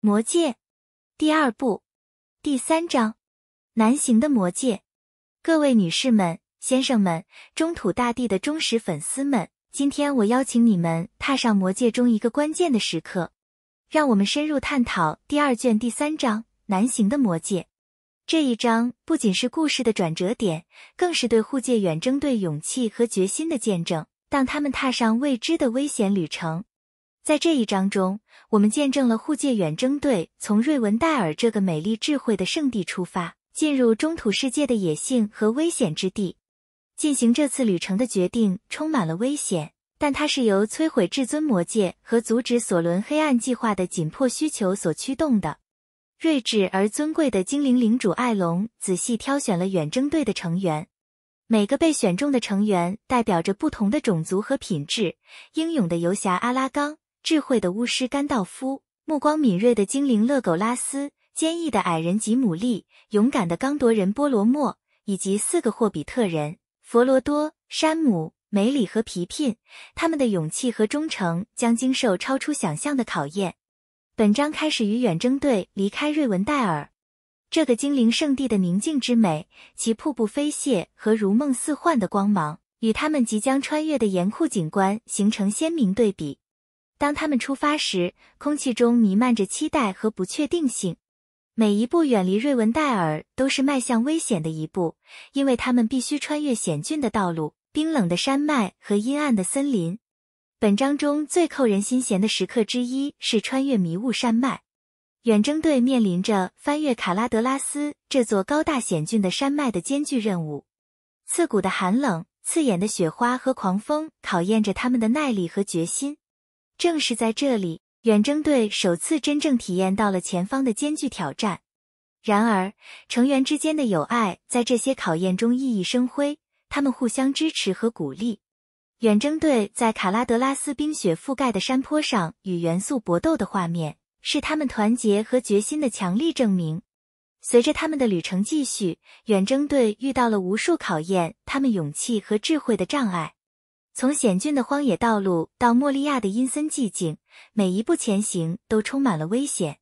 《魔戒》第二部第三章《南行的魔戒》。各位女士们、先生们、中土大地的忠实粉丝们，今天我邀请你们踏上《魔戒》中一个关键的时刻。让我们深入探讨第二卷第三章《南行的魔戒》。这一章不仅是故事的转折点，更是对护戒远征队勇气和决心的见证。当他们踏上未知的危险旅程。在这一章中，我们见证了护戒远征队从瑞文戴尔这个美丽、智慧的圣地出发，进入中土世界的野性和危险之地。进行这次旅程的决定充满了危险，但它是由摧毁至尊魔戒和阻止索伦黑暗计划的紧迫需求所驱动的。睿智而尊贵的精灵领主艾隆仔细挑选了远征队的成员，每个被选中的成员代表着不同的种族和品质。英勇的游侠阿拉冈。智慧的巫师甘道夫，目光敏锐的精灵乐狗拉斯，坚毅的矮人吉姆利，勇敢的刚铎人波罗莫，以及四个霍比特人佛罗多、山姆、梅里和皮聘，他们的勇气和忠诚将经受超出想象的考验。本章开始于远征队离开瑞文戴尔，这个精灵圣地的宁静之美，其瀑布飞泻和如梦似幻的光芒，与他们即将穿越的严酷景观形成鲜明对比。当他们出发时，空气中弥漫着期待和不确定性。每一步远离瑞文戴尔都是迈向危险的一步，因为他们必须穿越险峻的道路、冰冷的山脉和阴暗的森林。本章中最扣人心弦的时刻之一是穿越迷雾山脉。远征队面临着翻越卡拉德拉斯这座高大险峻的山脉的艰巨任务。刺骨的寒冷、刺眼的雪花和狂风考验着他们的耐力和决心。正是在这里，远征队首次真正体验到了前方的艰巨挑战。然而，成员之间的友爱在这些考验中熠熠生辉，他们互相支持和鼓励。远征队在卡拉德拉斯冰雪覆盖的山坡上与元素搏斗的画面，是他们团结和决心的强力证明。随着他们的旅程继续，远征队遇到了无数考验他们勇气和智慧的障碍。从险峻的荒野道路到莫利亚的阴森寂静，每一步前行都充满了危险。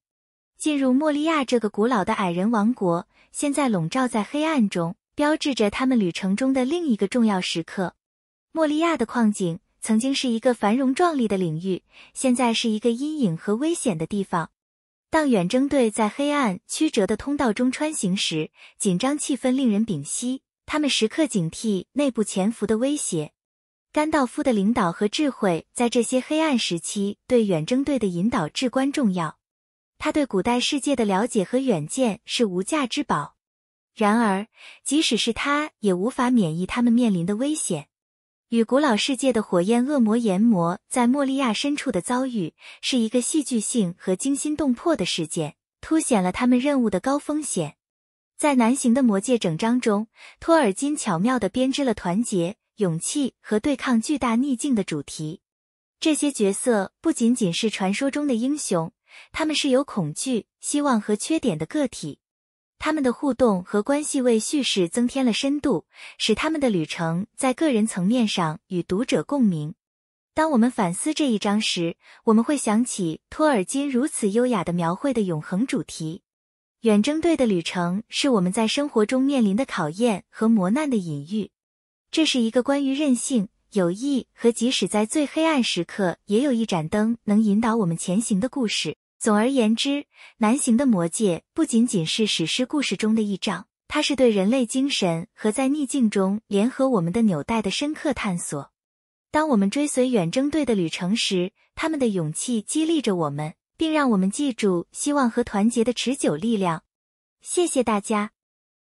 进入莫利亚这个古老的矮人王国，现在笼罩在黑暗中，标志着他们旅程中的另一个重要时刻。莫利亚的矿井曾经是一个繁荣壮丽的领域，现在是一个阴影和危险的地方。当远征队在黑暗曲折的通道中穿行时，紧张气氛令人屏息，他们时刻警惕内部潜伏的威胁。甘道夫的领导和智慧在这些黑暗时期对远征队的引导至关重要。他对古代世界的了解和远见是无价之宝。然而，即使是他也无法免疫他们面临的危险。与古老世界的火焰恶魔炎魔在莫利亚深处的遭遇是一个戏剧性和惊心动魄的事件，凸显了他们任务的高风险。在南行的魔戒整章中，托尔金巧妙地编织了团结、勇气和对抗巨大逆境的主题。这些角色不仅仅是传说中的英雄，他们是有恐惧、希望和缺点的个体。他们的互动和关系为叙事增添了深度，使他们的旅程在个人层面上与读者共鸣。当我们反思这一章时，我们会想起托尔金如此优雅的描绘的永恒主题。远征队的旅程是我们在生活中面临的考验和磨难的隐喻。这是一个关于韧性、友谊和即使在最黑暗时刻也有一盏灯能引导我们前行的故事。总而言之，《难行的魔界》不仅仅是史诗故事中的一章，它是对人类精神和在逆境中联合我们的纽带的深刻探索。当我们追随远征队的旅程时，他们的勇气激励着我们。并让我们记住希望和团结的持久力量。谢谢大家。